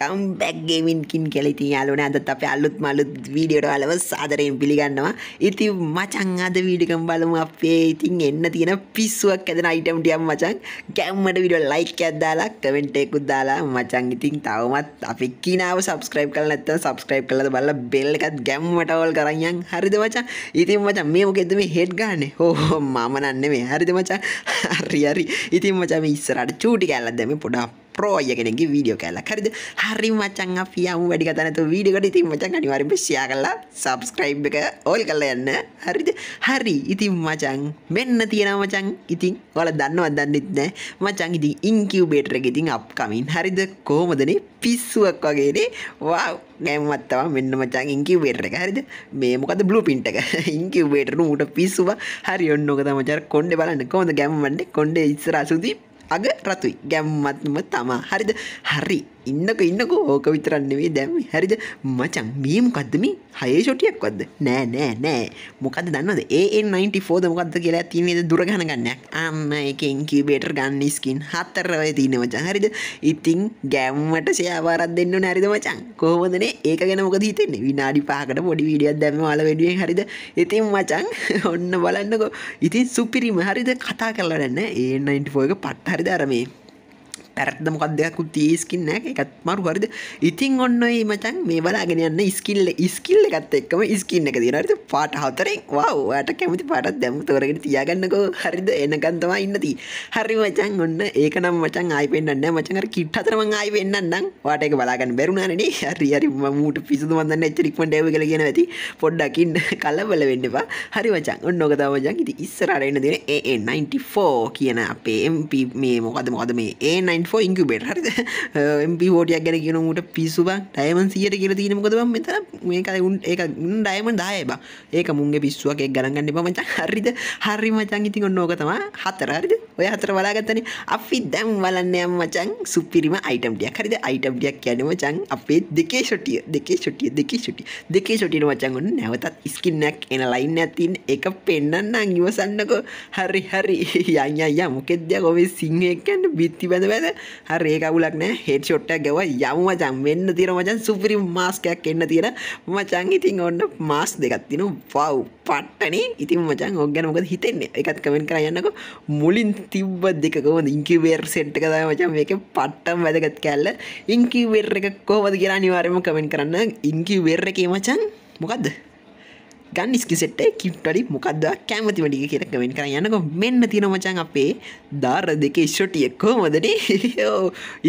Welcome back ගේමින්කින් කෙලෙති යාලුන ඇතත් අප අල්ලුත් මලුත් වීඩියෝටවලව සාදරයෙන් පිළිගන්නවා ඉති මචං අද වීඩිකම් බලමු අපේ ඉතින් එන්න තියෙන පිස්සුවක් ඇදන අයිටම්ටියම් මචන් කැම්මට විඩිය ලයික් ඇදදාලා කමෙන්ටෙකුත් දාලා මචන් ඉතින් තවමත් අපි කිනාව සබස්ක්‍රයිප් කල ඇත්ත සබස්ක්‍රයිප් කලද බල බෙල්ලකත් ගැම්මටවල් කරයන් හරිද මචා ඉතින් මචන් මේ මොකෙද මේ හෙඩ් ගන්න හෝ මමනන්නේ මේ හරිද මචා හරිහරි ඉතින් මචම ඉස්සරට චූටි කැල්ලදම පොඩා ප්‍රෝයකෙනෙක් වීඩියෝ කෑල්ලා හරිද හරි මචන් අපි යමු වැඩි කතා නැතුව වීඩියෝ එකට ඉතින් මචන් අනිවාර්යෙන්ම ෂෙයා කරලා subscribe එක ඕල් කරලා යන්න හරිද හරි ඉතින් මචන් මෙන්න තියෙනවා මචන් ඉතින් ඔයාලා දන්නවද දන්නෙත් නැහැ මචන් ඉතින් ඉන්කියුබේටර් එක ඉතින් අප්කමින් හරිද කොහොමදනේ පිස්සුවක් වගේනේ වව් නැම්මත් තමයි මෙන්න මචන් ඉන්කියුබේටර් එක හරිද මේ මොකද බ්ලූප්‍රින්ට් එක ඉන්කියුබේටර් උට පිස්සුව හරි ඔන්න ඕක තමයි මචන් කොණ්ඩේ බලන්න කොහොමද ගැම්මන්නේ කොණ්ඩේ ඉස්සරහ සුදී අග රතුයි ගැම්මත්ම තමා හරිද හරි ඉන්නක ඉන්නක ඕක විතරන්නෙවේ දැම හරිද මචන් මීමකක්දම හය ෂොටියක් වද නෑ නෑ නෑ මොකද දන්නද ඒ94ද මොකක්ද කියලා තිනේද දුරගහන ගන්නයක් අන්න එකෙන් කිවබේට ගන්න ස්කින් හත්තරව තියන මචන් හරිද ඉතිං ගැම්මට සයාවාරත් දෙන්න නැරිද මචන් කෝමදන ඒක ගැන මොක හිතෙන්නේ විනාඩි පාකට පොඩි විඩියක් දැම වාල වැඩුවෙන් හරිද ඉතින් මචන් ඔන්න බලන්නක ඉතින් සුපිරිම හරිද කතා කරලන්න ඒ94 පට්හරි Dari Darmi. පැරත්ද මොකක් දෙයක්කුත් තිය ස්කින්න එකත් මරු හරිද ඉතින් ඔන්න මචන් මේ බලාගෙන යන්න ඉස්කිල්ල ඉස්කිල්ල එකත් එක්කම ඉස්කින්න එක දිනට පාට හතරෙක් වාට කැමති පාටත් දැමුතවරගෙන තියාගන්නකෝ හරිද එනකන්තවා ඉන්නති හරි මචන් ඔන්න ඒක නම් මචන් ආයි පෙන්න්න මචන් කිට් හතරම ආයි වෙන්නම් වාට එක බලාගන්න බැරුණනේ හරි හරි මූට පිසු මන්දන්න එච්චරික්මට ඇව කලගෙන ඇති පොඩ්ඩකින් කලබල වෙන්නවා හරි වචන් ඔන්න ඔකතාවජන් ඉති ඉස්සරරන්න දෙන ඒ94 කියන අපේ එම්ප මේ මොකද මොකද මේ ඒ ෝ ඉංකුබෙට හරි ෝටයක් ගැන කියනට පිස්සුබ ටයමන් සියට කියල තින කොතම මෙත මේකරුන් ඒ ඩයමන් දායබ ඒක මුන්ගේ පිස්සුවක් ගරගන්න පමච හරිද හරි මචන් ඉතින් ඔන්නෝකතම හතර හරිද ඔය හතර වලාගත්තන අපි දැම් වලන්නයම් මචන් සුපිරිම අයිටම්ටියක් හරිද අයිටම්ටියක් කියන මචන් අපේ දෙකේ ෂොටිය දෙකේ ෂොටිය දෙකේ ෂොටි දෙකේ ෂොටින මචන්ගන්න නැවතත් ස්කින්නක් එන ලයින්න ඇතින් එක පෙන්න්නන්නම් ඉවසන්නකෝ හරි හරි යයයා මොකෙදයක් ඔවේ සිංහයකන්න බිත්ති බඳ බැද හරි ඒක අවුලක් නෑ හෙඩ් ෂොට් එකක් ගැවුවා යමු මචං මෙන්න තියෙන මචං සුපිරි මාස්ක් එකක් එන්න තියෙන මචං ඉතින් ඔන්න මාස්ක් දෙකක් තියෙනවා වව් පට්ටනේ ඉතින් මචං ඔක් ගැන මොකද හිතෙන්නේ එකත් කමෙන්ට් කරලා යන්නකෝ මුලින් තිබ්බ දෙක කොහොමද ඉන්කියුබේටර් සෙට් එක තමයි මචං මේකේ පට්ටම වැදගත් කැල්ල ඉන්කියුබේටර් එක කොහොමද කියලා අනිවාර්යයෙන්ම කමෙන්ට් කරන්න ඉන්කියුබේටර් එකේ මචං මොකද්ද ගන් ස්කිසෙට්ට කිට්ටඩි මොකක්ද කෑමති වඩි කියර කමෙන් කර යනක මෙන්න තියෙන මචන් අපේ දාර දෙක ෂොටියෙක්කෝ මොදන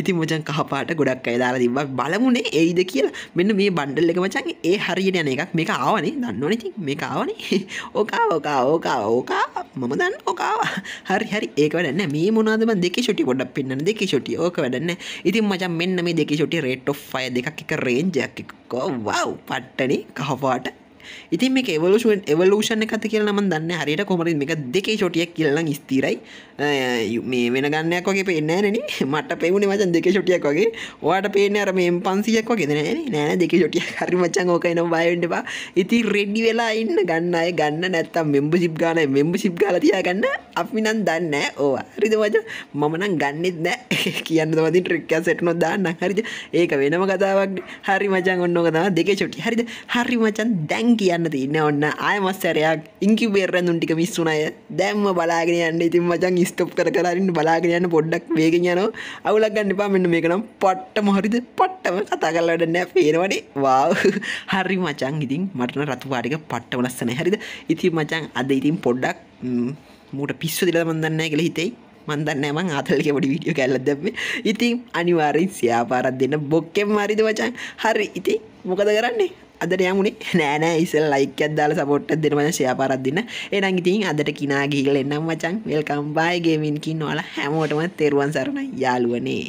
ඉති මොචන් කහපාට ගොඩක් අයි දාර තිබක් බලමුණේ ඒයිද කියලා මෙන්න මේ බණ්ඩල් එක මචන් ඒ හරියට යන එකක් මේක ආවනේ දන්නවන ඉතින් මේ ආවනේ ඕකා ඕකා ඕකා ඕකා මම දන්න ඕකාවා හරි හරි ඒක වැඩන්න මේ මොනාදම දෙක ෂොටි ගොඩක් පින්න දෙක ෂොටි ඕක වැඩන්න ඉතින් මචන් මෙන්න මේ දෙක ෂොටි රේට් ඔෆ් අය දෙකක් එක රේන්ජයක් එක්කෝ වව් පට්ටනේ කහපාට ඉතින් මේ එවලෂන් එවලූෂණ එකත කියල නම දන්න හරියට කොමරින් එක දෙකේ චොටියක් කියලන ස්තිරයි මේ වෙන ගන්නයක් වගේ පෙන්න්නෑන මට පෙවුණ වචන් දෙක චොටියක් වගේ වාට පේන අර මේ පන්සියක් වගේ දෙන නෑන දෙක චොටිය හරි මචන් ඕකයින බයන්ටවා ඉති රෙඩ්ඩි වෙලා ඉන්න ගන්න අය ගන්න නැත්තම් මෙම්බ සිප් ගාන මෙම්බ සිප් ගලතියා ගන්න අපි නම් දන්න ඕවා හරිද වච මමනම් ගන්නෙත් නෑ කියන්න දවති ට්‍රික්ක සෙට්නො දාන්න හරිද ඒක වෙනම කතාවක් හරි මචන් ඔන්නෝක තම දෙක චොටි හරිද හරි මචන් දැන් දැන් කියන්න තින්න ඔන්න ආයමස්සරයක් ඉංකි බේරරැඳුන් ටික මිස්සුනය දැම්ම බලාගෙන යන්න ඉතින් මචන් ස්තප් කර කරන්න බලාගෙන යන්න පොඩ්ඩක් වේගෙන් යන අවුලක් ගන්න එපා මෙන්න මේක නම් පට්ටම හරිද පට්ටම කතා කරලාට නෑ පේනවනේ වාව් හරි මචන් ඉතින් මටන රතු පාටික පට්ටම ලස්සන හරිද ඉතින් මචන් අද ඉතින් පොඩ්ඩක් මූට පිස්සු දිල මන්දන්න කියලා හිතෙයි මන්දන්න ෑම ආතලක පොඩි විඩියෝ කැල්ලදම ඉතින් අනිවාරී ස්‍යාපාරත් දෙන්න බොක්කෙම් මරිද වචන් හරි ඉති මොකද කරන්නේ අදට යමුණේ නෑනෑ ඉසල් ලයිකත් දාල සපොට් දෙනවන ශයාපාරත් දෙන්න එනම් ඉතින් අදට කිනා ගිහිල එන්නම් වචන් වෙල්කම්බායගේමින්කින් නොල හැමෝටම තෙරුවන් සරණ යාලුවනේ